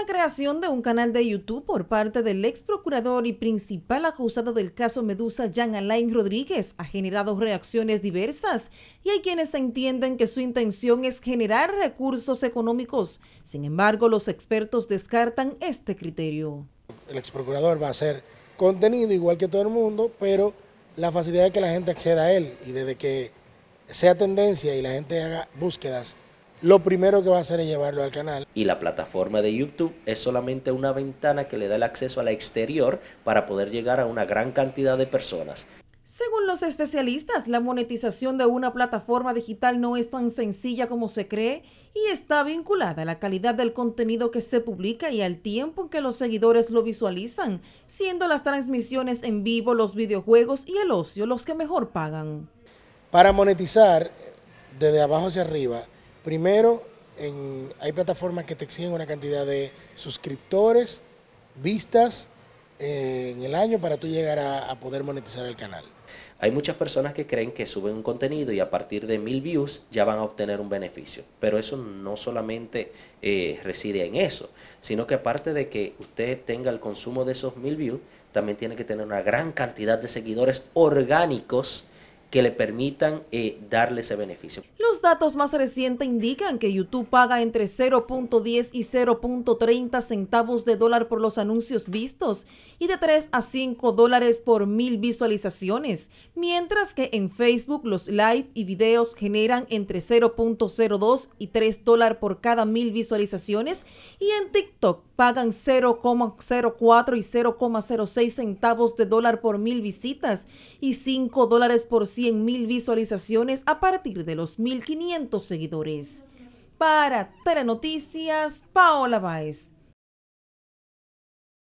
La creación de un canal de YouTube por parte del ex procurador y principal acusado del caso Medusa, Jean Alain Rodríguez, ha generado reacciones diversas y hay quienes entienden que su intención es generar recursos económicos. Sin embargo, los expertos descartan este criterio. El ex procurador va a hacer contenido igual que todo el mundo, pero la facilidad de que la gente acceda a él y desde que sea tendencia y la gente haga búsquedas lo primero que va a hacer es llevarlo al canal. Y la plataforma de YouTube es solamente una ventana que le da el acceso al exterior para poder llegar a una gran cantidad de personas. Según los especialistas, la monetización de una plataforma digital no es tan sencilla como se cree y está vinculada a la calidad del contenido que se publica y al tiempo en que los seguidores lo visualizan, siendo las transmisiones en vivo, los videojuegos y el ocio los que mejor pagan. Para monetizar, desde abajo hacia arriba, Primero, en, hay plataformas que te exigen una cantidad de suscriptores, vistas en el año para tú llegar a, poder monetizar el canal. Hay muchas personas que creen que suben un contenido y a partir de mil views ya van a obtener un beneficio. Pero eso no solamente eh, reside en eso, sino que aparte de que usted tenga el consumo de esos mil views, también tiene que tener una gran cantidad de seguidores orgánicos que le permitan eh, darle ese beneficio. Los datos más recientes indican que YouTube paga entre 0.10 y 0.30 centavos de dólar por los anuncios vistos y de 3 a 5 dólares por mil visualizaciones, mientras que en Facebook los live y videos generan entre 0.02 y 3 dólares por cada mil visualizaciones y en TikTok pagan 0.04 y 0.06 centavos de dólar por mil visitas y 5 dólares por 100 mil visualizaciones a partir de los 1.500 seguidores. Para Telenoticias, Paola Báez.